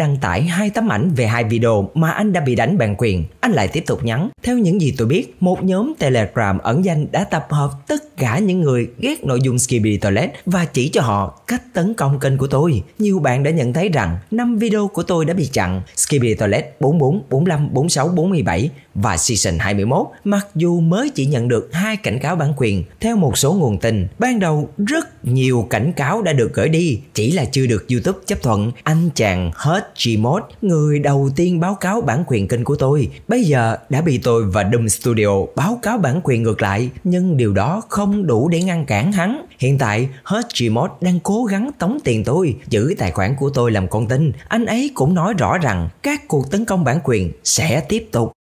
đăng tải hai tấm ảnh về hai video mà anh đã bị đánh bản quyền. Anh lại tiếp tục nhắn, theo những gì tôi biết, một nhóm Telegram ẩn danh đã tập hợp tất cả những người ghét nội dung Skibidi Toilet và chỉ cho họ cách tấn công kênh của tôi, nhiều bạn đã nhận thấy rằng 5 video của tôi đã bị chặn Skibidi Toilet 44, 45, 46, 47 và Season 21 mặc dù mới chỉ nhận được hai cảnh cáo bản quyền. Theo một số nguồn tin, ban đầu rất nhiều cảnh cáo đã được gửi đi, chỉ là chưa được YouTube chấp thuận. Anh chàng hết Gmod, người đầu tiên báo cáo bản quyền kênh của tôi, bây giờ đã bị tôi và Doom Studio báo cáo bản quyền ngược lại, nhưng điều đó không đủ để ngăn cản hắn. Hiện tại, hết Gmod đang cố cố gắng tống tiền tôi, giữ tài khoản của tôi làm con tin. Anh ấy cũng nói rõ rằng các cuộc tấn công bản quyền sẽ tiếp tục.